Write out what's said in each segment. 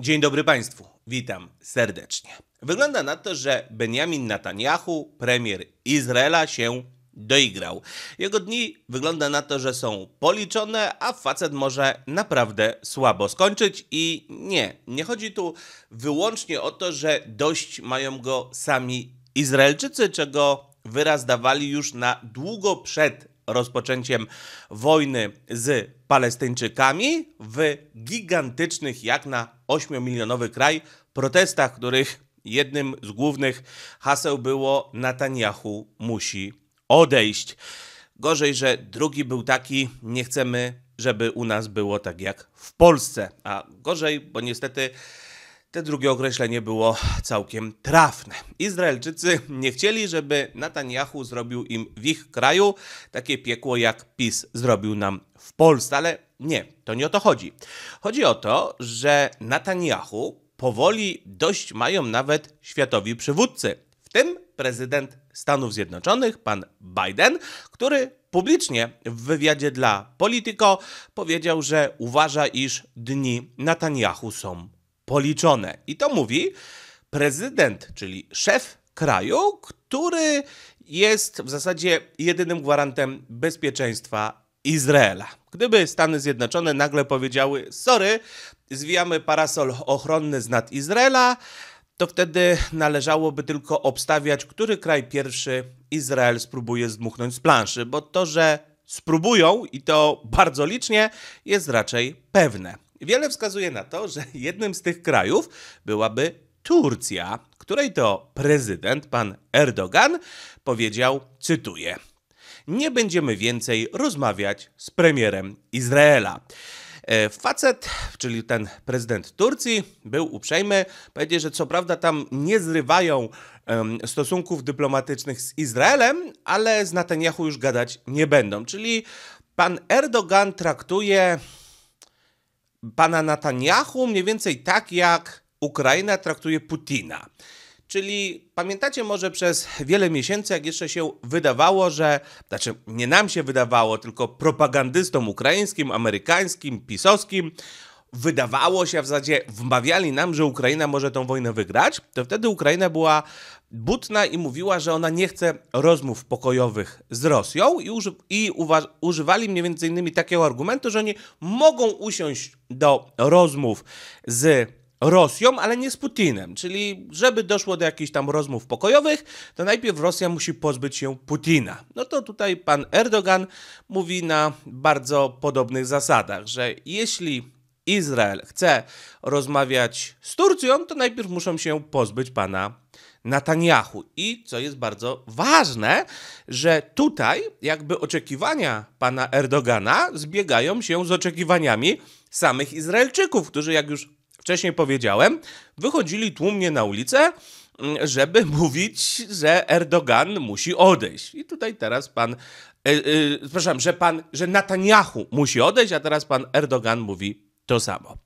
Dzień dobry Państwu, witam serdecznie. Wygląda na to, że Benjamin Netanyahu, premier Izraela, się doigrał. Jego dni wygląda na to, że są policzone, a facet może naprawdę słabo skończyć i nie, nie chodzi tu wyłącznie o to, że dość mają go sami Izraelczycy, czego wyraz dawali już na długo przed rozpoczęciem wojny z Palestyńczykami w gigantycznych, jak na 8-milionowy kraj, protestach, których jednym z głównych haseł było Netanyahu musi odejść. Gorzej, że drugi był taki, nie chcemy, żeby u nas było tak jak w Polsce. A gorzej, bo niestety te drugie określenie było całkiem trafne. Izraelczycy nie chcieli, żeby Netanyahu zrobił im w ich kraju takie piekło, jak PiS zrobił nam w Polsce, ale nie, to nie o to chodzi. Chodzi o to, że Netanyahu powoli dość mają nawet światowi przywódcy, w tym prezydent Stanów Zjednoczonych, pan Biden, który publicznie w wywiadzie dla Politico powiedział, że uważa, iż dni Netanyahu są policzone. I to mówi prezydent, czyli szef kraju, który jest w zasadzie jedynym gwarantem bezpieczeństwa Izraela. Gdyby Stany Zjednoczone nagle powiedziały: Sorry, zwijamy parasol ochronny z nad Izraela, to wtedy należałoby tylko obstawiać, który kraj pierwszy Izrael spróbuje zdmuchnąć z planszy, bo to, że spróbują i to bardzo licznie, jest raczej pewne. Wiele wskazuje na to, że jednym z tych krajów byłaby Turcja, której to prezydent, pan Erdogan, powiedział, cytuję, nie będziemy więcej rozmawiać z premierem Izraela. E, facet, czyli ten prezydent Turcji, był uprzejmy, powiedział, że co prawda tam nie zrywają um, stosunków dyplomatycznych z Izraelem, ale z Netanyahu już gadać nie będą. Czyli pan Erdogan traktuje pana Netanyahu mniej więcej tak, jak Ukraina traktuje Putina. Czyli pamiętacie może przez wiele miesięcy, jak jeszcze się wydawało, że, znaczy nie nam się wydawało, tylko propagandystom ukraińskim, amerykańskim, pisowskim, wydawało się, a w zasadzie wmawiali nam, że Ukraina może tą wojnę wygrać, to wtedy Ukraina była butna i mówiła, że ona nie chce rozmów pokojowych z Rosją i, uży i używali mniej więcej innymi takiego argumentu, że oni mogą usiąść do rozmów z Rosją, ale nie z Putinem. Czyli, żeby doszło do jakichś tam rozmów pokojowych, to najpierw Rosja musi pozbyć się Putina. No to tutaj pan Erdogan mówi na bardzo podobnych zasadach, że jeśli Izrael chce rozmawiać z Turcją, to najpierw muszą się pozbyć pana Netanyahu. I co jest bardzo ważne, że tutaj jakby oczekiwania pana Erdogana zbiegają się z oczekiwaniami samych Izraelczyków, którzy jak już wcześniej powiedziałem, wychodzili tłumnie na ulicę, mm, żeby mówić, że Erdogan musi odejść. I tutaj teraz pan, yy, yy, przepraszam, że pan, że Netanyahu musi odejść, a teraz pan Erdogan mówi to samo.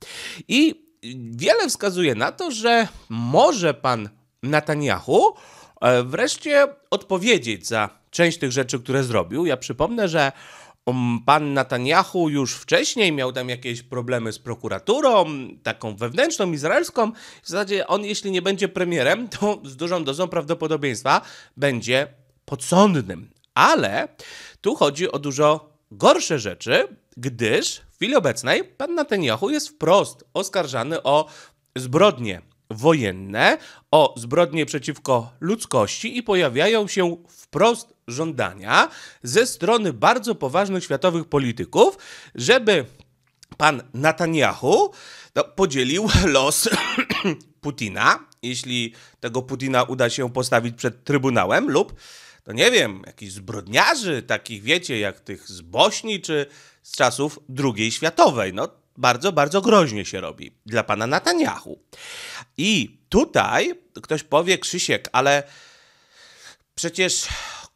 I wiele wskazuje na to, że może pan Netanyahu e, wreszcie odpowiedzieć za część tych rzeczy, które zrobił. Ja przypomnę, że um, pan Netanyahu już wcześniej miał tam jakieś problemy z prokuraturą, taką wewnętrzną, izraelską. W zasadzie on, jeśli nie będzie premierem, to z dużą dozą prawdopodobieństwa będzie podsądnym. Ale tu chodzi o dużo gorsze rzeczy, gdyż w chwili obecnej pan Netanyahu jest wprost oskarżany o zbrodnie wojenne, o zbrodnie przeciwko ludzkości i pojawiają się wprost żądania ze strony bardzo poważnych światowych polityków, żeby pan Netanyahu no, podzielił los Putina, jeśli tego Putina uda się postawić przed trybunałem, lub, to nie wiem, jakichś zbrodniarzy, takich wiecie, jak tych z Bośni czy z czasów II światowej. No bardzo, bardzo groźnie się robi dla pana Netanyahu. I tutaj ktoś powie, Krzysiek, ale przecież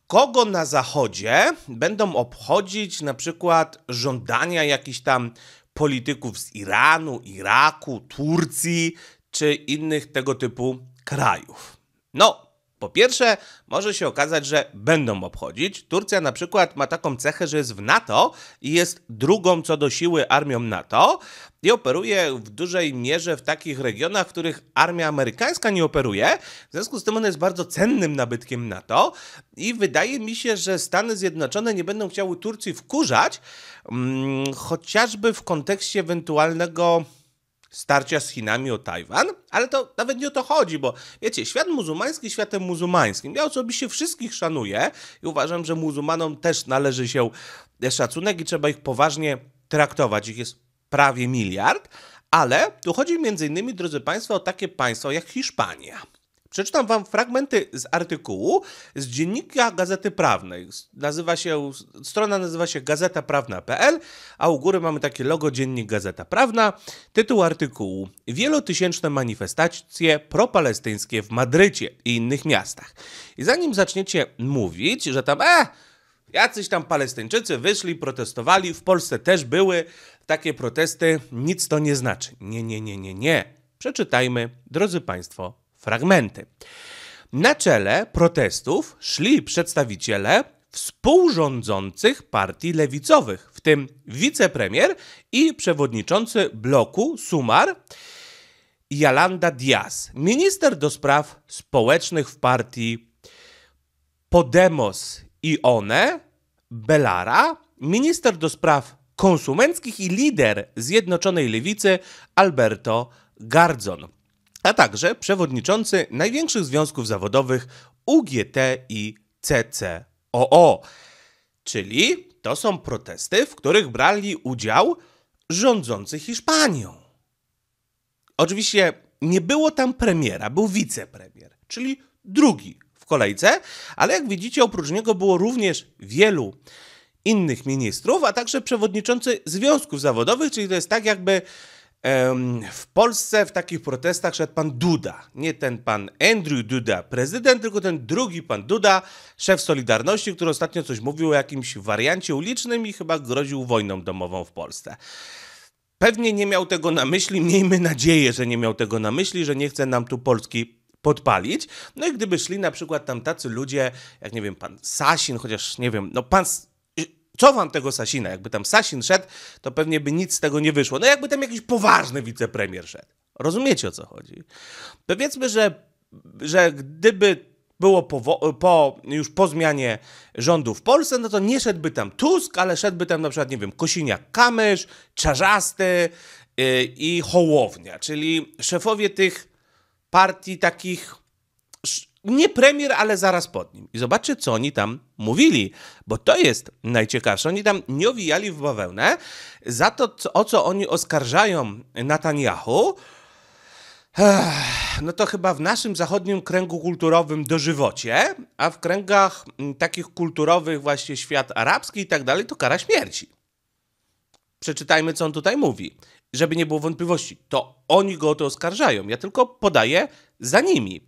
kogo na Zachodzie będą obchodzić na przykład żądania jakichś tam polityków z Iranu, Iraku, Turcji czy innych tego typu krajów? No, po pierwsze, może się okazać, że będą obchodzić. Turcja na przykład ma taką cechę, że jest w NATO i jest drugą co do siły armią NATO i operuje w dużej mierze w takich regionach, w których armia amerykańska nie operuje. W związku z tym ona jest bardzo cennym nabytkiem NATO i wydaje mi się, że Stany Zjednoczone nie będą chciały Turcji wkurzać, mm, chociażby w kontekście ewentualnego starcia z Chinami o Tajwan, ale to nawet nie o to chodzi, bo wiecie, świat muzułmański światem muzułmańskim. Ja osobiście wszystkich szanuję i uważam, że muzułmanom też należy się szacunek i trzeba ich poważnie traktować. Ich jest prawie miliard, ale tu chodzi m.in., drodzy Państwo, o takie państwo jak Hiszpania. Przeczytam wam fragmenty z artykułu z dziennika Gazety Prawnej. Nazywa się, strona nazywa się gazetaprawna.pl, a u góry mamy takie logo Dziennik Gazeta Prawna. Tytuł artykułu: Wielotysięczne manifestacje propalestyńskie w Madrycie i innych miastach. I zanim zaczniecie mówić, że tam, e, jacyś tam Palestyńczycy wyszli, protestowali, w Polsce też były takie protesty, nic to nie znaczy. Nie, nie, nie, nie, nie. Przeczytajmy, drodzy Państwo, fragmenty. Na czele protestów szli przedstawiciele współrządzących partii lewicowych, w tym wicepremier i przewodniczący bloku Sumar Jalanda Diaz, minister do spraw społecznych w partii Podemos i One Belara, minister do spraw konsumenckich i lider Zjednoczonej Lewicy Alberto Gardzon a także przewodniczący największych związków zawodowych UGT i CCOO. Czyli to są protesty, w których brali udział rządzący Hiszpanią. Oczywiście nie było tam premiera, był wicepremier, czyli drugi w kolejce, ale jak widzicie, oprócz niego było również wielu innych ministrów, a także przewodniczący związków zawodowych, czyli to jest tak, jakby w Polsce w takich protestach szedł pan Duda. Nie ten pan Andrew Duda, prezydent, tylko ten drugi pan Duda, szef Solidarności, który ostatnio coś mówił o jakimś wariancie ulicznym i chyba groził wojną domową w Polsce. Pewnie nie miał tego na myśli, miejmy nadzieję, że nie miał tego na myśli, że nie chce nam tu Polski podpalić. No i gdyby szli na przykład tam tacy ludzie, jak nie wiem, pan Sasin, chociaż nie wiem, no pan co wam tego Sasina? Jakby tam Sasin szedł, to pewnie by nic z tego nie wyszło. No jakby tam jakiś poważny wicepremier szedł. Rozumiecie o co chodzi? Powiedzmy, że, że gdyby było po, po, już po zmianie rządu w Polsce, no to nie szedłby tam Tusk, ale szedłby tam na przykład, nie wiem, Kosiniak-Kamysz, Czarzasty yy, i Hołownia, czyli szefowie tych partii takich nie premier, ale zaraz pod nim. I zobaczcie, co oni tam mówili, bo to jest najciekawsze. Oni tam nie owijali w bawełnę za to, o co oni oskarżają Netanyahu. No to chyba w naszym zachodnim kręgu kulturowym dożywocie, a w kręgach mm, takich kulturowych właśnie świat arabski i tak dalej, to kara śmierci. Przeczytajmy, co on tutaj mówi. Żeby nie było wątpliwości, to oni go o to oskarżają. Ja tylko podaję za nimi.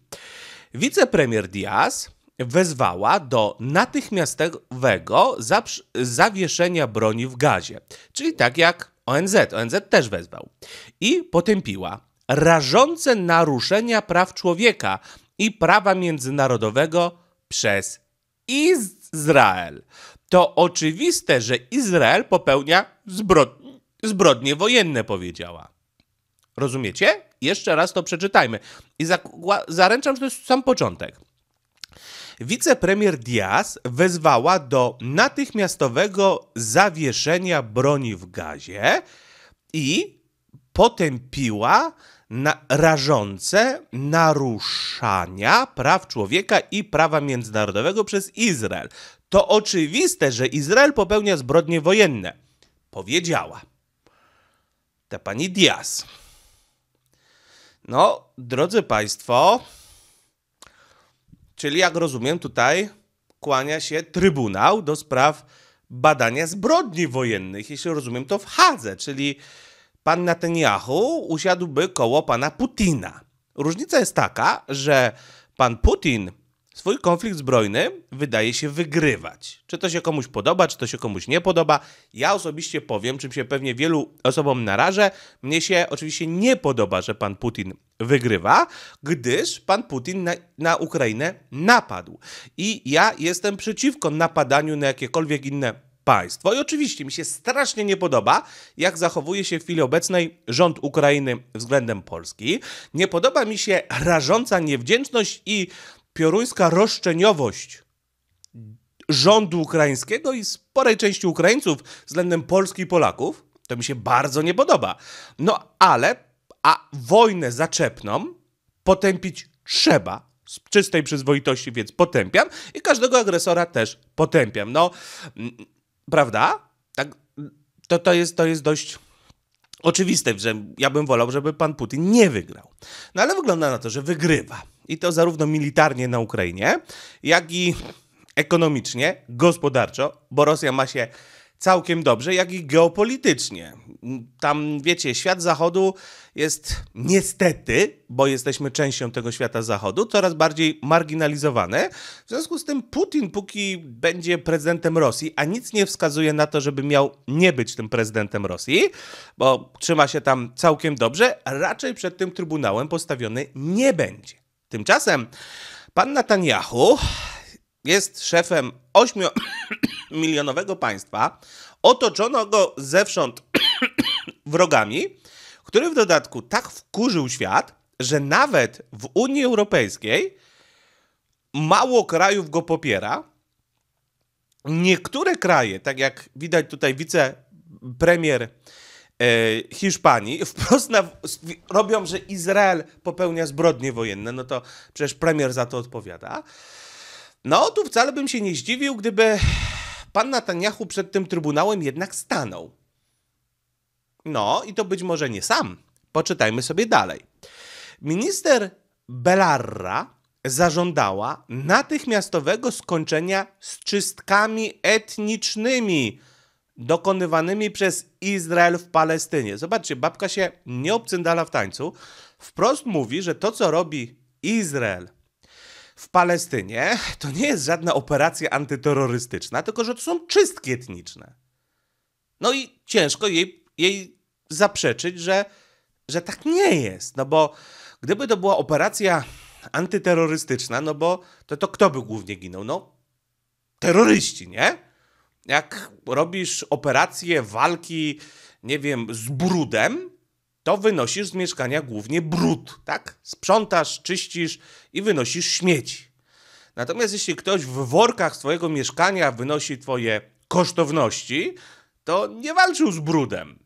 Wicepremier Diaz wezwała do natychmiastowego zawieszenia broni w gazie, czyli tak jak ONZ. ONZ też wezwał i potępiła rażące naruszenia praw człowieka i prawa międzynarodowego przez Izrael. To oczywiste, że Izrael popełnia zbrodnie wojenne, powiedziała. Rozumiecie? Jeszcze raz to przeczytajmy. I zaręczam, że to jest sam początek. Wicepremier Diaz wezwała do natychmiastowego zawieszenia broni w gazie i potępiła na rażące naruszania praw człowieka i prawa międzynarodowego przez Izrael. To oczywiste, że Izrael popełnia zbrodnie wojenne, powiedziała ta pani Diaz. No, drodzy Państwo, czyli jak rozumiem, tutaj kłania się Trybunał do spraw badania zbrodni wojennych, jeśli rozumiem to w Hadze, czyli pan Netanyahu usiadłby koło pana Putina. Różnica jest taka, że pan Putin swój konflikt zbrojny wydaje się wygrywać. Czy to się komuś podoba, czy to się komuś nie podoba. Ja osobiście powiem, czym się pewnie wielu osobom narażę. Mnie się oczywiście nie podoba, że pan Putin wygrywa, gdyż pan Putin na, na Ukrainę napadł. I ja jestem przeciwko napadaniu na jakiekolwiek inne państwo. I oczywiście mi się strasznie nie podoba, jak zachowuje się w chwili obecnej rząd Ukrainy względem Polski. Nie podoba mi się rażąca niewdzięczność i pioruńska roszczeniowość rządu ukraińskiego i sporej części Ukraińców względem Polski i Polaków, to mi się bardzo nie podoba. No ale, a wojnę zaczepną potępić trzeba z czystej przyzwoitości, więc potępiam i każdego agresora też potępiam. No, prawda? Tak, to, to, jest, to jest dość oczywiste, że ja bym wolał, żeby pan Putin nie wygrał. No ale wygląda na to, że wygrywa i to zarówno militarnie na Ukrainie, jak i ekonomicznie, gospodarczo, bo Rosja ma się całkiem dobrze, jak i geopolitycznie. Tam, wiecie, świat zachodu jest niestety, bo jesteśmy częścią tego świata zachodu, coraz bardziej marginalizowany. W związku z tym Putin, póki będzie prezydentem Rosji, a nic nie wskazuje na to, żeby miał nie być tym prezydentem Rosji, bo trzyma się tam całkiem dobrze, raczej przed tym trybunałem postawiony nie będzie. Tymczasem pan Netanyahu jest szefem 8-milionowego państwa, otoczono go zewsząd wrogami, który w dodatku tak wkurzył świat, że nawet w Unii Europejskiej mało krajów go popiera. Niektóre kraje, tak jak widać tutaj wicepremier E, Hiszpanii, wprost na, robią, że Izrael popełnia zbrodnie wojenne, no to przecież premier za to odpowiada. No, tu wcale bym się nie zdziwił, gdyby pan Netanyahu przed tym trybunałem jednak stanął. No, i to być może nie sam. Poczytajmy sobie dalej. Minister Belarra zażądała natychmiastowego skończenia z czystkami etnicznymi dokonywanymi przez Izrael w Palestynie. Zobaczcie, babka się nie obcyndala w tańcu. Wprost mówi, że to, co robi Izrael w Palestynie, to nie jest żadna operacja antyterrorystyczna, tylko że to są czystki etniczne. No i ciężko jej, jej zaprzeczyć, że, że tak nie jest. No bo gdyby to była operacja antyterrorystyczna, no bo to, to kto by głównie ginął? No, terroryści, nie? jak robisz operację walki, nie wiem, z brudem, to wynosisz z mieszkania głównie brud, tak? Sprzątasz, czyścisz i wynosisz śmieci. Natomiast jeśli ktoś w workach swojego mieszkania wynosi twoje kosztowności, to nie walczył z brudem.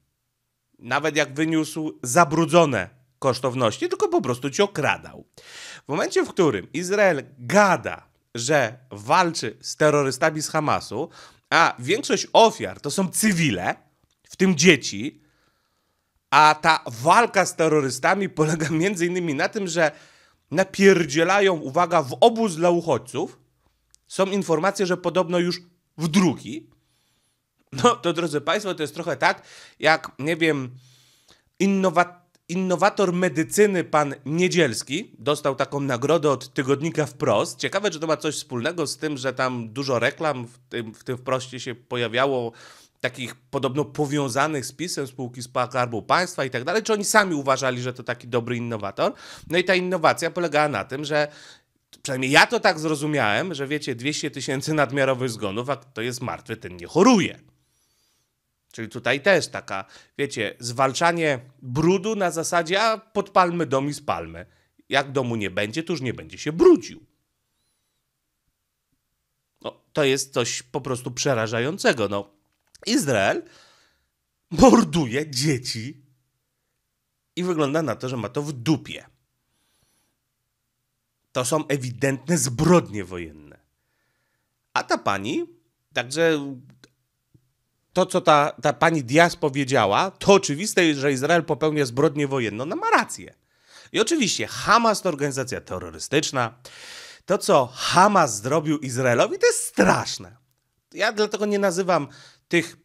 Nawet jak wyniósł zabrudzone kosztowności, tylko po prostu ci okradał. W momencie, w którym Izrael gada, że walczy z terrorystami z Hamasu, a większość ofiar to są cywile, w tym dzieci, a ta walka z terrorystami polega między innymi na tym, że napierdzielają, uwaga, w obóz dla uchodźców. Są informacje, że podobno już w drugi. No to drodzy Państwo, to jest trochę tak, jak, nie wiem, innowatywne innowator medycyny pan Niedzielski. Dostał taką nagrodę od tygodnika Wprost. Ciekawe, czy to ma coś wspólnego z tym, że tam dużo reklam w tym, w tym Wproście się pojawiało, takich podobno powiązanych z PiSem spółki Pakarbu Państwa i tak dalej. Czy oni sami uważali, że to taki dobry innowator? No i ta innowacja polegała na tym, że przynajmniej ja to tak zrozumiałem, że wiecie, 200 tysięcy nadmiarowych zgonów, a kto jest martwy, ten nie choruje. Czyli tutaj też taka, wiecie, zwalczanie brudu na zasadzie, a podpalmy dom i spalmy. Jak domu nie będzie, to już nie będzie się brudził. No, to jest coś po prostu przerażającego. No, Izrael morduje dzieci i wygląda na to, że ma to w dupie. To są ewidentne zbrodnie wojenne. A ta pani, także to, co ta, ta pani Dias powiedziała, to oczywiste jest, że Izrael popełnia zbrodnię wojenną. No ma rację. I oczywiście Hamas to organizacja terrorystyczna. To, co Hamas zrobił Izraelowi, to jest straszne. Ja dlatego nie nazywam tych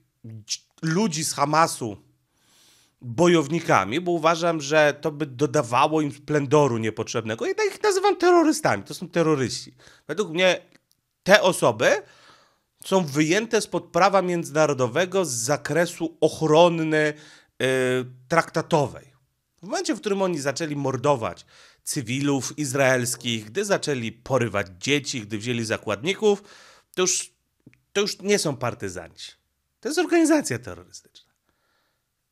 ludzi z Hamasu bojownikami, bo uważam, że to by dodawało im splendoru niepotrzebnego. I ja ich nazywam terrorystami. To są terroryści. Według mnie te osoby są wyjęte spod prawa międzynarodowego z zakresu ochrony yy, e, traktatowej. W momencie, w którym oni zaczęli mordować cywilów izraelskich, gdy zaczęli porywać dzieci, gdy wzięli zakładników, to już, to już nie są partyzanci. To jest organizacja terrorystyczna.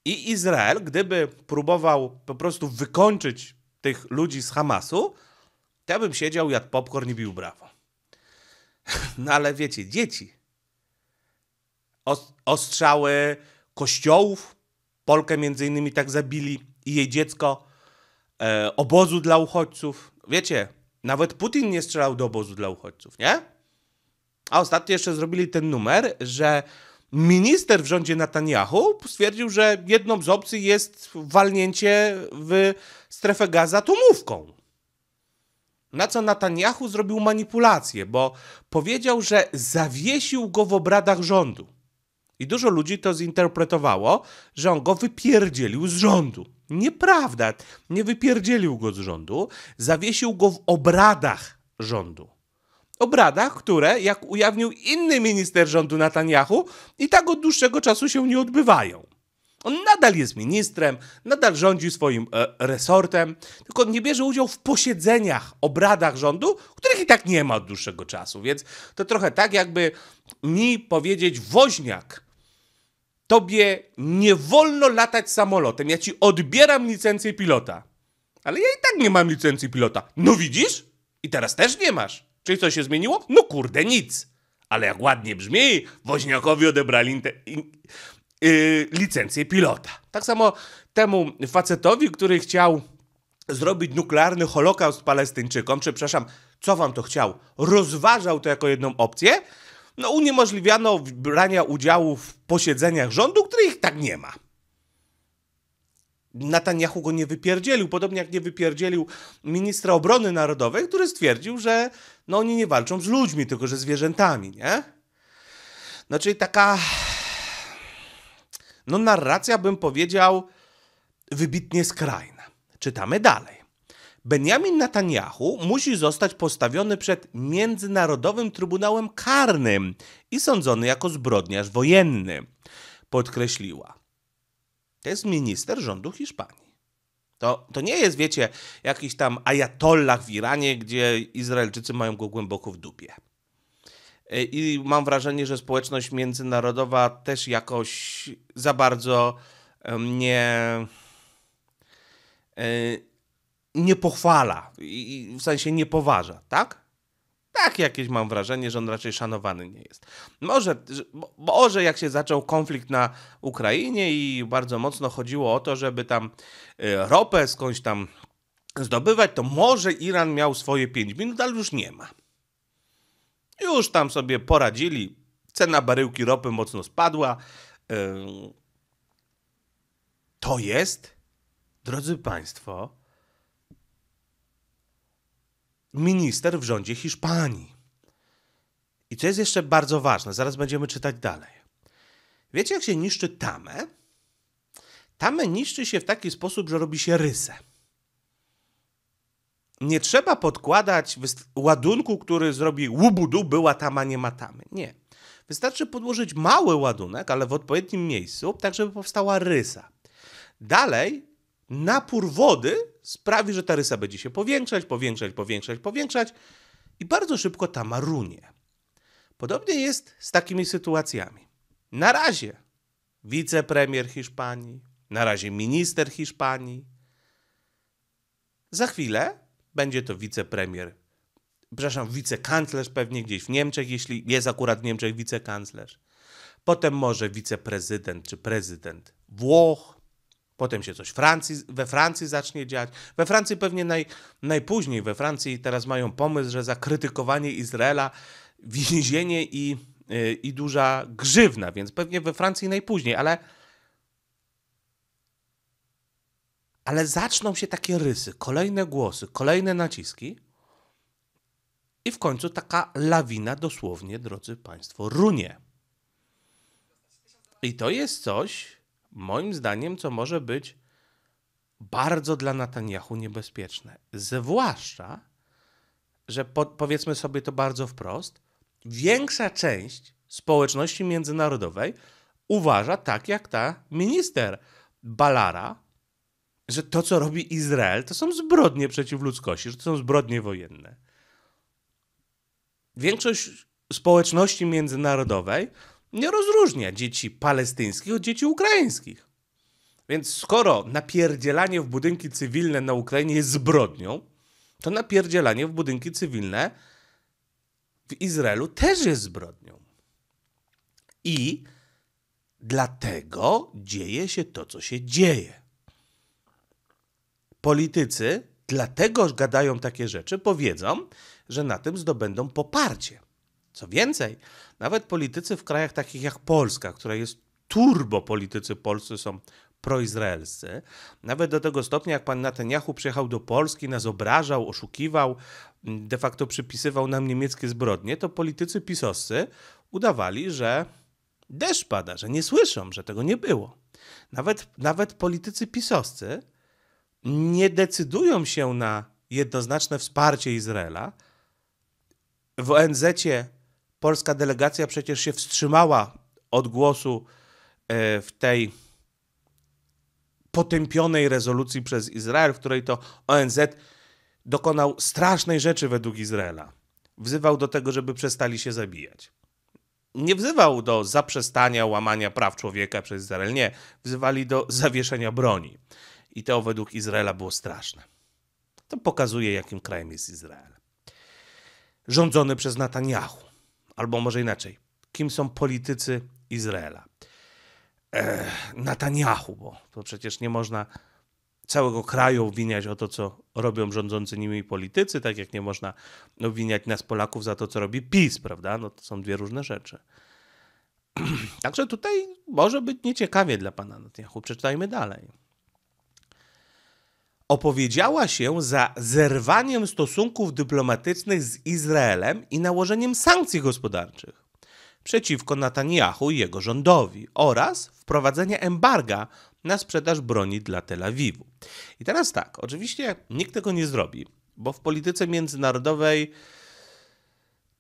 I Izrael, gdyby próbował po prostu wykończyć tych ludzi z Hamasu, to ja bym siedział, jadł popcorn i bił brawo. No ale wiecie, dzieci ostrzały kościołów. Polkę między innymi tak zabili i jej dziecko. E, obozu dla uchodźców. Wiecie, nawet Putin nie strzelał do obozu dla uchodźców, nie? A ostatnio jeszcze zrobili ten numer, że minister w rządzie Netanyahu stwierdził, że jedną z opcji jest walnięcie w strefę gaza atomówką. Na co Netanyahu zrobił manipulację, bo powiedział, że zawiesił go w obradach rządu. I dużo ludzi to zinterpretowało, że on go wypierdzielił z rządu. Nieprawda, nie wypierdzielił go z rządu, zawiesił go w obradach rządu. Obradach, które, jak ujawnił inny minister rządu Netanyahu, i tak od dłuższego czasu się nie odbywają. On nadal jest ministrem, nadal rządzi swoim e, resortem, tylko nie bierze udziału w posiedzeniach, obradach rządu, których i tak nie ma od dłuższego czasu. Więc to trochę tak, jakby mi powiedzieć woźniak, tobie nie wolno latać samolotem, ja ci odbieram licencję pilota. Ale ja i tak nie mam licencji pilota. No widzisz? I teraz też nie masz. Czyli coś się zmieniło? No kurde, nic. Ale jak ładnie brzmi, woźniakowi odebrali yy, licencję pilota. Tak samo temu facetowi, który chciał zrobić nuklearny holokaust palestyńczykom, czy przepraszam, co wam to chciał, rozważał to jako jedną opcję, no, uniemożliwiano brania udziału w posiedzeniach rządu, których tak nie ma. Netanyahu go nie wypierdzielił, podobnie jak nie wypierdzielił ministra obrony narodowej, który stwierdził, że no oni nie walczą z ludźmi, tylko że zwierzętami, nie? No czyli taka no narracja bym powiedział wybitnie skrajna. Czytamy dalej. Benjamin Netanyahu musi zostać postawiony przed Międzynarodowym Trybunałem Karnym i sądzony jako zbrodniarz wojenny, podkreśliła. To jest minister rządu Hiszpanii. To, to nie jest, wiecie, jakiś tam ajatollah w Iranie, gdzie Izraelczycy mają go głęboko w dupie. E, I mam wrażenie, że społeczność międzynarodowa też jakoś za bardzo nie e, nie pochwala i, w sensie nie poważa, tak? Tak jakieś mam wrażenie, że on raczej szanowany nie jest. Może, może jak się zaczął konflikt na Ukrainie i bardzo mocno chodziło o to, żeby tam y, ropę skądś tam zdobywać, to może Iran miał swoje 5 minut, ale już nie ma. Już tam sobie poradzili, cena baryłki ropy mocno spadła. To jest, drodzy Państwo, minister w rządzie Hiszpanii. I co jest jeszcze bardzo ważne, zaraz będziemy czytać dalej. Wiecie, jak się niszczy tamę? Tamę niszczy się w taki sposób, że robi się rysę. Nie trzeba podkładać ładunku, który zrobi łubudu, była tama, nie ma tamy. Nie. Wystarczy podłożyć mały ładunek, ale w odpowiednim miejscu, tak żeby powstała rysa. Dalej, napór wody sprawi, że ta rysa będzie się powiększać, powiększać, powiększać, powiększać i bardzo szybko ta marunie. Podobnie jest z takimi sytuacjami. Na razie wicepremier Hiszpanii, na razie minister Hiszpanii. Za chwilę będzie to wicepremier, przepraszam, wicekanclerz pewnie gdzieś w Niemczech, jeśli jest akurat w Niemczech wicekanclerz. Potem może wiceprezydent czy prezydent Włoch, Potem się coś Francji, we Francji zacznie dziać. We Francji pewnie naj, najpóźniej. We Francji teraz mają pomysł, że za krytykowanie Izraela więzienie i, y, i duża grzywna, więc pewnie we Francji najpóźniej, ale. Ale zaczną się takie rysy, kolejne głosy, kolejne naciski. I w końcu taka lawina dosłownie, drodzy Państwo, runie. I to jest coś, moim zdaniem, co może być bardzo dla Netanyahu niebezpieczne. Zwłaszcza, że po, powiedzmy sobie to bardzo wprost, większa część społeczności międzynarodowej uważa tak jak ta minister Balara, że to, co robi Izrael, to są zbrodnie przeciw ludzkości, że to są zbrodnie wojenne. Większość społeczności międzynarodowej nie rozróżnia dzieci palestyńskich od dzieci ukraińskich. Więc skoro napierdzielanie w budynki cywilne na Ukrainie jest zbrodnią, to napierdzielanie w budynki cywilne w Izraelu też jest zbrodnią. I dlatego dzieje się to, co się dzieje. Politycy dlatego gadają takie rzeczy, powiedzą, że na tym zdobędą poparcie. Co więcej, nawet politycy w krajach takich jak Polska, która jest turbo politycy polscy są proizraelscy. Nawet do tego stopnia, jak pan Netanyahu przyjechał do Polski, nas obrażał, oszukiwał, mm, de facto przypisywał nam niemieckie zbrodnie, to politycy pisoscy udawali, że deszcz pada, że nie słyszą, że tego nie było. Nawet, nawet politycy pisoscy nie decydują się na jednoznaczne wsparcie Izraela. W ONZ polska delegacja przecież się wstrzymała od głosu e, w tej potępionej rezolucji przez Izrael, w której to ONZ dokonał strasznej rzeczy według Izraela. Wzywał do tego, żeby przestali się zabijać. Nie wzywał do zaprzestania łamania praw człowieka przez Izrael, nie. Wzywali do zawieszenia broni. I to według Izraela było straszne. To pokazuje, jakim krajem jest Izrael. Rządzony przez Netanyahu albo może inaczej, kim są politycy Izraela. Netanyahu, bo to przecież nie można całego kraju obwiniać o to, co robią rządzący nimi politycy, tak jak nie można obwiniać nas Polaków za to, co robi PiS, prawda? No to są dwie różne rzeczy. Także tutaj może być nieciekawie dla pana Netanyahu. Przeczytajmy dalej opowiedziała się za zerwaniem stosunków dyplomatycznych z Izraelem i nałożeniem sankcji gospodarczych przeciwko Netanyahu i jego rządowi oraz wprowadzenie embarga na sprzedaż broni dla Tel Awiwu. I teraz tak, oczywiście nikt tego nie zrobi, bo w polityce międzynarodowej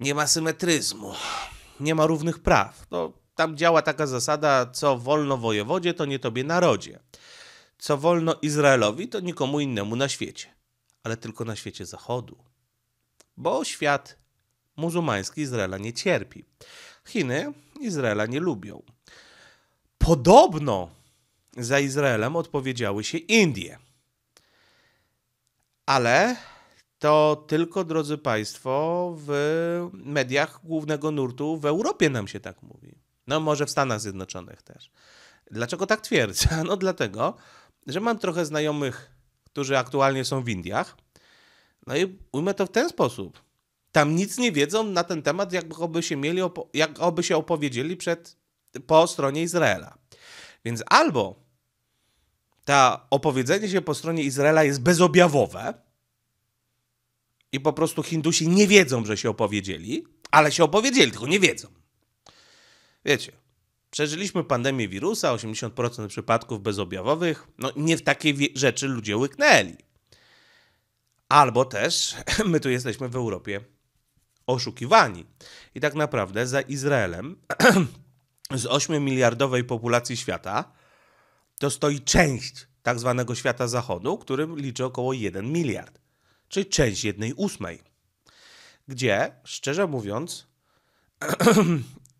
nie ma symetryzmu, nie ma równych praw. No, tam działa taka zasada, co wolno wojewodzie, to nie tobie narodzie co wolno Izraelowi, to nikomu innemu na świecie, ale tylko na świecie Zachodu. Bo świat muzułmański Izraela nie cierpi. Chiny Izraela nie lubią. Podobno za Izraelem odpowiedziały się Indie. Ale to tylko, drodzy Państwo, w mediach głównego nurtu w Europie nam się tak mówi. No może w Stanach Zjednoczonych też. Dlaczego tak twierdzę? No dlatego, że mam trochę znajomych, którzy aktualnie są w Indiach. No i ujmę to w ten sposób. Tam nic nie wiedzą na ten temat, jakoby się mieli, jakoby się opowiedzieli przed, po stronie Izraela. Więc albo ta opowiedzenie się po stronie Izraela jest bezobjawowe i po prostu Hindusi nie wiedzą, że się opowiedzieli, ale się opowiedzieli, tylko nie wiedzą. Wiecie, Przeżyliśmy pandemię wirusa, 80% przypadków bezobjawowych. No nie w takie rzeczy ludzie łyknęli. Albo też my tu jesteśmy w Europie oszukiwani. I tak naprawdę za Izraelem z 8 miliardowej populacji świata to stoi część tak zwanego świata zachodu, którym liczy około 1 miliard, czyli część jednej ósmej. Gdzie, szczerze mówiąc,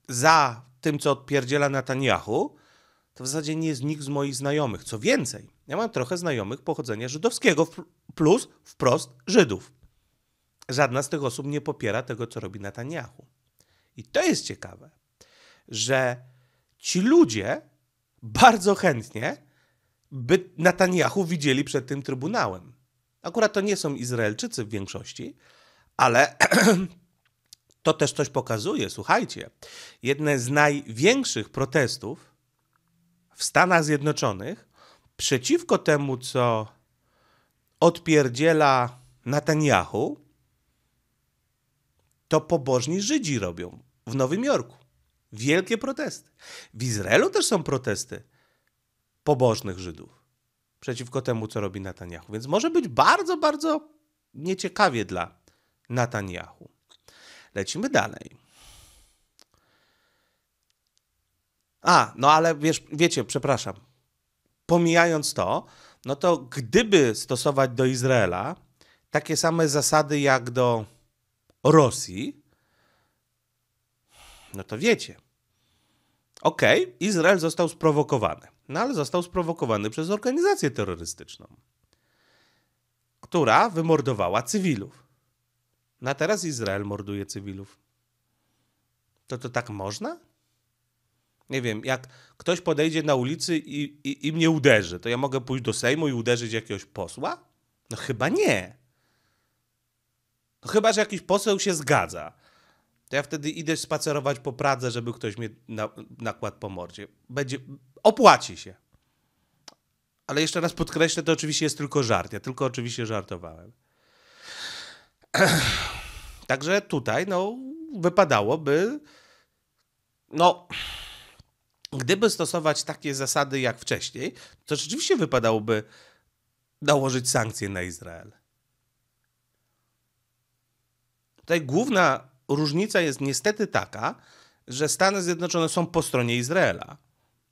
za tym, co odpierdziela Netanyahu, to w zasadzie nie jest nikt z moich znajomych. Co więcej, ja mam trochę znajomych pochodzenia żydowskiego, plus wprost Żydów. Żadna z tych osób nie popiera tego, co robi Netanyahu. I to jest ciekawe, że ci ludzie bardzo chętnie by Netanyahu widzieli przed tym trybunałem. Akurat to nie są Izraelczycy w większości, ale To też coś pokazuje. Słuchajcie, jedne z największych protestów w Stanach Zjednoczonych przeciwko temu, co odpierdziela Netanyahu, to pobożni Żydzi robią w Nowym Jorku. Wielkie protesty. W Izraelu też są protesty pobożnych Żydów przeciwko temu, co robi Netanyahu. Więc może być bardzo, bardzo nieciekawie dla Netanyahu. Lecimy dalej. A, no ale wiesz, wiecie, przepraszam. Pomijając to, no to gdyby stosować do Izraela takie same zasady jak do Rosji, no to wiecie. Okej, okay, Izrael został sprowokowany, no ale został sprowokowany przez organizację terrorystyczną, która wymordowała cywilów. No a teraz Izrael morduje cywilów. To to tak można? Nie wiem, jak ktoś podejdzie na ulicy i, i, i mnie uderzy, to ja mogę pójść do Sejmu i uderzyć jakiegoś posła? No chyba nie. No chyba, że jakiś poseł się zgadza. To ja wtedy idę spacerować po Pradze, żeby ktoś mnie na, nakładł po mordzie. Będzie, opłaci się. Ale jeszcze raz podkreślę, to oczywiście jest tylko żart. Ja tylko oczywiście żartowałem. Także tutaj no, wypadałoby, no, gdyby stosować takie zasady jak wcześniej, to rzeczywiście wypadałoby nałożyć sankcje na Izrael. Tutaj główna różnica jest niestety taka, że Stany Zjednoczone są po stronie Izraela.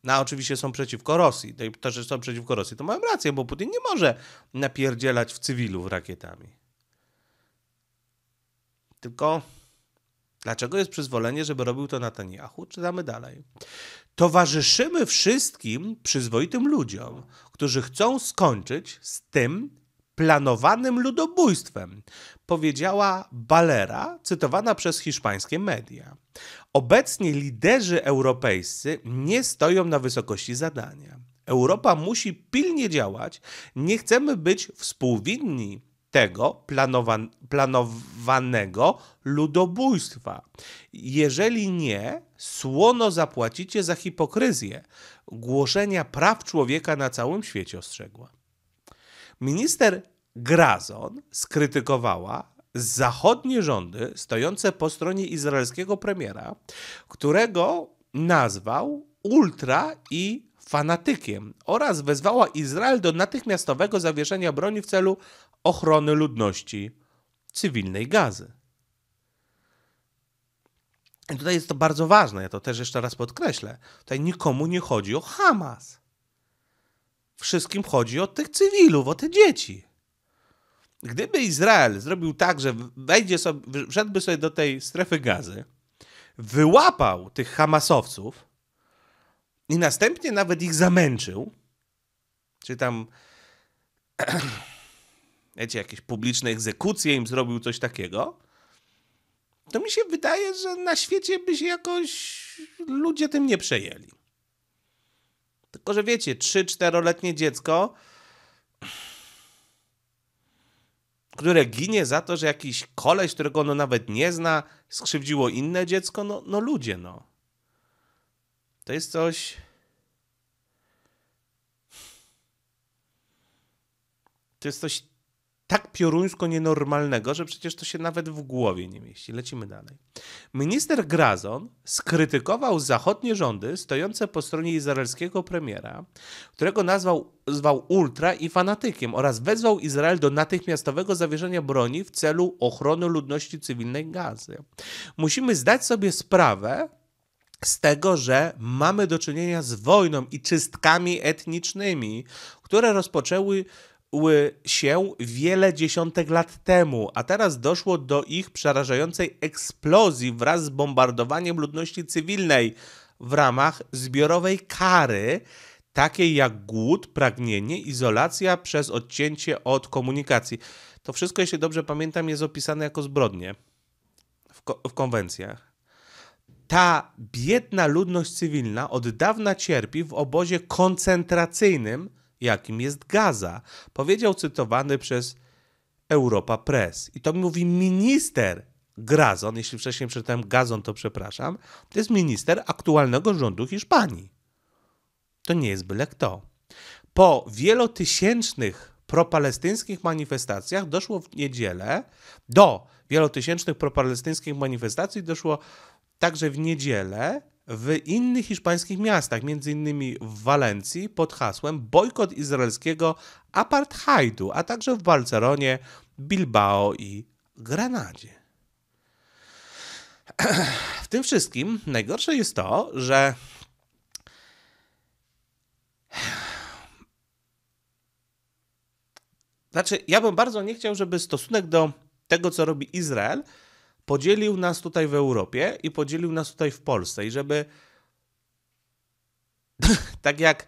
No, oczywiście są przeciwko Rosji. No to, że są przeciwko Rosji, to mają rację, bo Putin nie może napierdzielać w cywilów rakietami. Tylko dlaczego jest przyzwolenie, żeby robił to Netanyahu? Czytamy dalej. Towarzyszymy wszystkim przyzwoitym ludziom, którzy chcą skończyć z tym, planowanym ludobójstwem, powiedziała Balera, cytowana przez hiszpańskie media. Obecnie liderzy europejscy nie stoją na wysokości zadania. Europa musi pilnie działać, nie chcemy być współwinni tego planowanego ludobójstwa. Jeżeli nie, słono zapłacicie za hipokryzję głoszenia praw człowieka na całym świecie, ostrzegła. Minister Grazon skrytykowała zachodnie rządy stojące po stronie izraelskiego premiera, którego nazwał ultra i fanatykiem oraz wezwała Izrael do natychmiastowego zawieszenia broni w celu ochrony ludności cywilnej gazy. I tutaj jest to bardzo ważne, ja to też jeszcze raz podkreślę. Tutaj nikomu nie chodzi o Hamas. Wszystkim chodzi o tych cywilów, o te dzieci. Gdyby Izrael zrobił tak, że wejdzie sobie, wszedłby sobie do tej strefy gazy, wyłapał tych Hamasowców i następnie nawet ich zamęczył, czy tam wiecie, jakieś publiczne egzekucje, im zrobił coś takiego, to mi się wydaje, że na świecie by się jakoś ludzie tym nie przejęli. Tylko, że wiecie, 3-4-letnie dziecko, które ginie za to, że jakiś koleś, którego ono nawet nie zna, skrzywdziło inne dziecko, no, no ludzie, no. To jest coś... To jest coś tak pioruńsko nienormalnego, że przecież to się nawet w głowie nie mieści. Lecimy dalej. Minister Grazon skrytykował zachodnie rządy stojące po stronie izraelskiego premiera, którego nazwał zwał ultra i fanatykiem oraz wezwał Izrael do natychmiastowego zawierzenia broni w celu ochrony ludności cywilnej Gazy. Musimy zdać sobie sprawę, z tego, że mamy do czynienia z wojną i czystkami etnicznymi, które rozpoczęły się wiele dziesiątek lat temu, a teraz doszło do ich przerażającej eksplozji wraz z bombardowaniem ludności cywilnej w ramach zbiorowej kary, takiej jak głód, pragnienie, izolacja przez odcięcie od komunikacji. To wszystko, jeśli dobrze pamiętam, jest opisane jako zbrodnie w, ko w konwencjach. Ta biedna ludność cywilna od dawna cierpi w obozie koncentracyjnym, jakim jest Gaza, powiedział cytowany przez Europa Press. I to mówi minister Grazon, jeśli wcześniej przeczytałem Gazon, to przepraszam, to jest minister aktualnego rządu Hiszpanii. To nie jest byle kto. Po wielotysięcznych propalestyńskich manifestacjach doszło w niedzielę do wielotysięcznych propalestyńskich manifestacji doszło także w niedzielę w innych hiszpańskich miastach, m.in. w Walencji pod hasłem bojkot izraelskiego apartheidu, a także w Barcelonie, Bilbao i Granadzie. W tym wszystkim najgorsze jest to, że Znaczy, ja bym bardzo nie chciał, żeby stosunek do tego, co robi Izrael, podzielił nas tutaj w Europie i podzielił nas tutaj w Polsce i żeby tak jak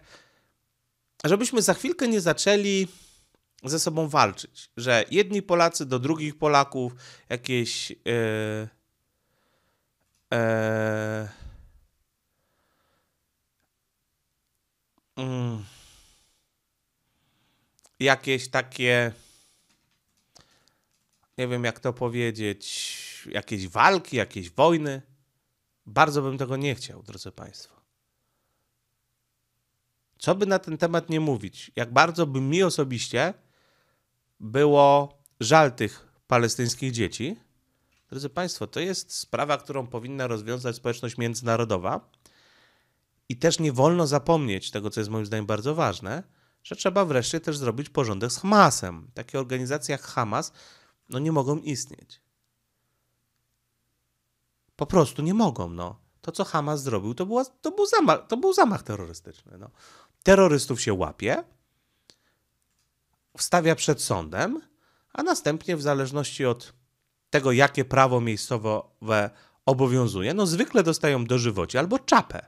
żebyśmy za chwilkę nie zaczęli ze sobą walczyć, że jedni Polacy do drugich Polaków jakieś yy, yy, yy, jakieś takie nie wiem jak to powiedzieć jakieś walki, jakieś wojny. Bardzo bym tego nie chciał, drodzy Państwo. Co by na ten temat nie mówić, jak bardzo by mi osobiście było żal tych palestyńskich dzieci, drodzy Państwo, to jest sprawa, którą powinna rozwiązać społeczność międzynarodowa. I też nie wolno zapomnieć tego, co jest moim zdaniem bardzo ważne, że trzeba wreszcie też zrobić porządek z Hamasem. Takie organizacje jak Hamas no nie mogą istnieć. Po prostu nie mogą, no. To, co Hamas zrobił, to, była, to, był, zamach, to był zamach terrorystyczny, no. Terrorystów się łapie, wstawia przed sądem, a następnie w zależności od tego, jakie prawo miejscowe obowiązuje, no zwykle dostają dożywocie albo czapę.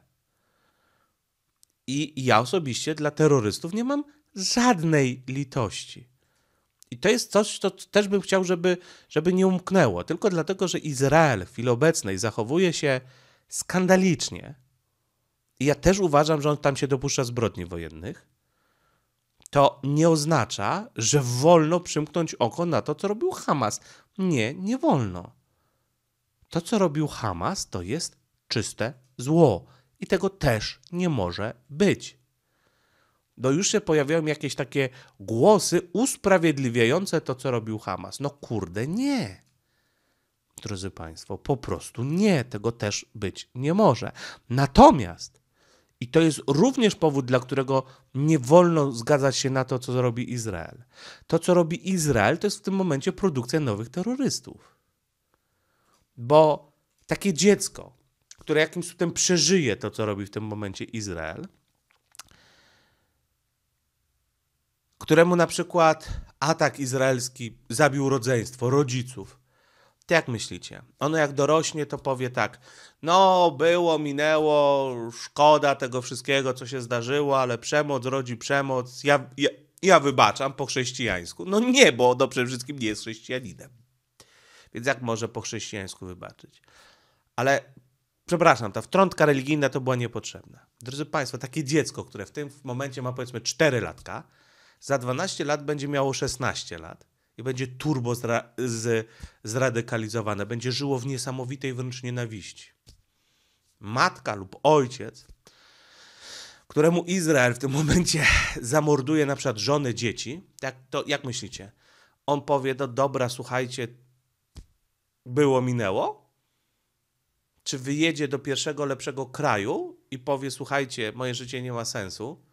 I ja osobiście dla terrorystów nie mam żadnej litości. I to jest coś, co też bym chciał, żeby, żeby nie umknęło. Tylko dlatego, że Izrael w chwili obecnej zachowuje się skandalicznie. I ja też uważam, że on tam się dopuszcza zbrodni wojennych. To nie oznacza, że wolno przymknąć oko na to, co robił Hamas. Nie, nie wolno. To, co robił Hamas, to jest czyste zło. I tego też nie może być do już się pojawiają jakieś takie głosy usprawiedliwiające to, co robił Hamas. No kurde, nie. Drodzy Państwo, po prostu nie, tego też być nie może. Natomiast, i to jest również powód, dla którego nie wolno zgadzać się na to, co robi Izrael. To, co robi Izrael, to jest w tym momencie produkcja nowych terrorystów. Bo takie dziecko, które jakimś cudem przeżyje to, co robi w tym momencie Izrael, któremu na przykład atak izraelski zabił rodzeństwo, rodziców, to jak myślicie? Ono jak dorośnie, to powie tak: No, było, minęło, szkoda tego wszystkiego, co się zdarzyło, ale przemoc rodzi przemoc. Ja, ja, ja wybaczam po chrześcijańsku. No nie, bo ono przede wszystkim nie jest chrześcijaninem. Więc jak może po chrześcijańsku wybaczyć? Ale przepraszam, ta wtrątka religijna to była niepotrzebna. Drodzy Państwo, takie dziecko, które w tym momencie ma powiedzmy 4 latka, za 12 lat będzie miało 16 lat i będzie turbo zra z zradykalizowane, będzie żyło w niesamowitej wręcz nienawiści. Matka lub ojciec, któremu Izrael w tym momencie zamorduje na przykład żony, dzieci, jak, to, jak myślicie? On powie, do no dobra, słuchajcie, było, minęło? Czy wyjedzie do pierwszego lepszego kraju i powie, słuchajcie, moje życie nie ma sensu,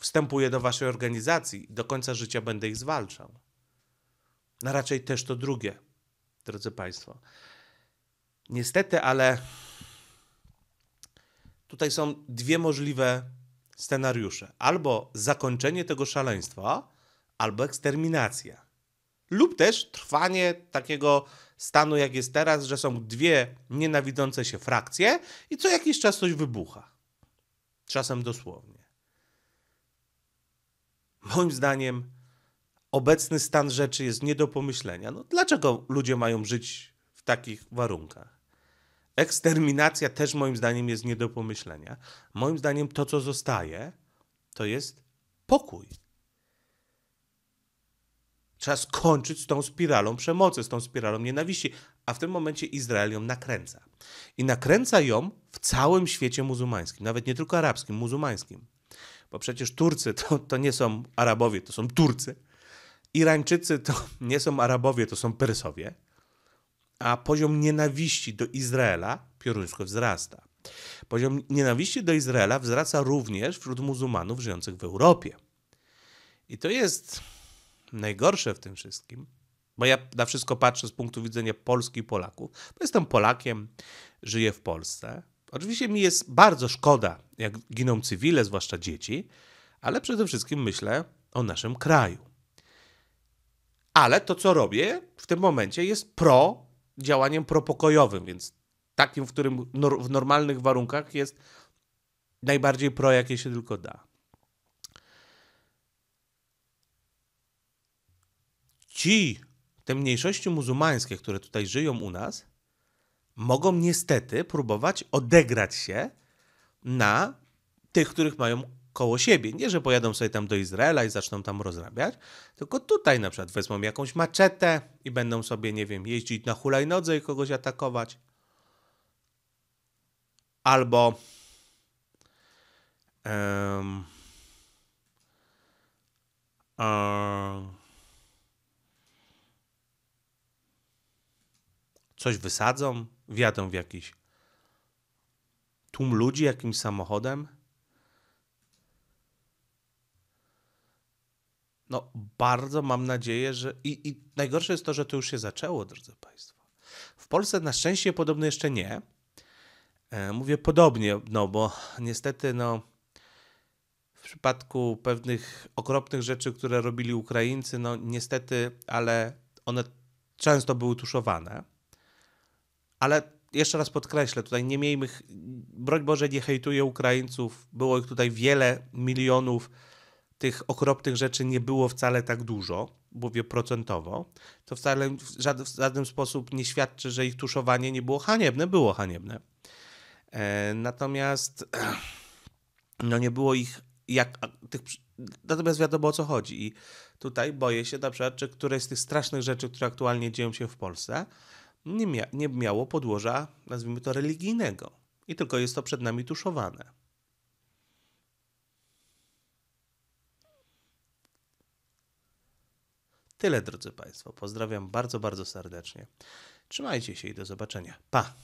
Wstępuję do waszej organizacji i do końca życia będę ich zwalczał. No raczej też to drugie, drodzy Państwo. Niestety, ale tutaj są dwie możliwe scenariusze: albo zakończenie tego szaleństwa, albo eksterminacja. Lub też trwanie takiego stanu, jak jest teraz, że są dwie nienawidzące się frakcje i co jakiś czas coś wybucha. Czasem dosłownie. Moim zdaniem obecny stan rzeczy jest nie do pomyślenia. No, dlaczego ludzie mają żyć w takich warunkach? Eksterminacja też moim zdaniem jest nie do pomyślenia. Moim zdaniem to, co zostaje, to jest pokój. Trzeba skończyć z tą spiralą przemocy, z tą spiralą nienawiści, a w tym momencie Izrael ją nakręca. I nakręca ją w całym świecie muzułmańskim, nawet nie tylko arabskim, muzułmańskim bo przecież Turcy to, to nie są Arabowie, to są Turcy. Irańczycy to nie są Arabowie, to są Persowie. A poziom nienawiści do Izraela pioruńsko wzrasta. Poziom nienawiści do Izraela wzrasta również wśród muzułmanów żyjących w Europie. I to jest najgorsze w tym wszystkim, bo ja na wszystko patrzę z punktu widzenia Polski i Polaków, bo jestem Polakiem, żyję w Polsce, Oczywiście mi jest bardzo szkoda, jak giną cywile, zwłaszcza dzieci, ale przede wszystkim myślę o naszym kraju. Ale to, co robię w tym momencie, jest pro działaniem propokojowym, więc takim, w którym nor w normalnych warunkach jest najbardziej pro, jakie się tylko da. Ci, te mniejszości muzułmańskie, które tutaj żyją u nas, mogą niestety próbować odegrać się na tych, których mają koło siebie. Nie, że pojadą sobie tam do Izraela i zaczną tam rozrabiać, tylko tutaj na przykład wezmą jakąś maczetę i będą sobie, nie wiem, jeździć na hulajnodze i kogoś atakować. Albo um, um, coś wysadzą, wjadę w jakiś tłum ludzi jakimś samochodem. No, bardzo mam nadzieję, że. I, I, najgorsze jest to, że to już się zaczęło, drodzy Państwo. W Polsce na szczęście podobno jeszcze nie. E, mówię podobnie, no bo niestety, no. W przypadku pewnych okropnych rzeczy, które robili Ukraińcy, no niestety, ale one często były tuszowane ale jeszcze raz podkreślę, tutaj nie miejmy, broń Boże, nie hejtuję Ukraińców, było ich tutaj wiele milionów, tych okropnych rzeczy nie było wcale tak dużo, mówię procentowo, to wcale w żaden, w żaden sposób nie świadczy, że ich tuszowanie nie było haniebne, było haniebne. E, natomiast no nie było ich jak tych, natomiast wiadomo o co chodzi i tutaj boję się na przykład, czy któreś z tych strasznych rzeczy, które aktualnie dzieją się w Polsce, nie, mia nie miało podłoża, nazwijmy to, religijnego. I tylko jest to przed nami tuszowane. Tyle, drodzy Państwo. Pozdrawiam bardzo, bardzo serdecznie. Trzymajcie się i do zobaczenia. Pa!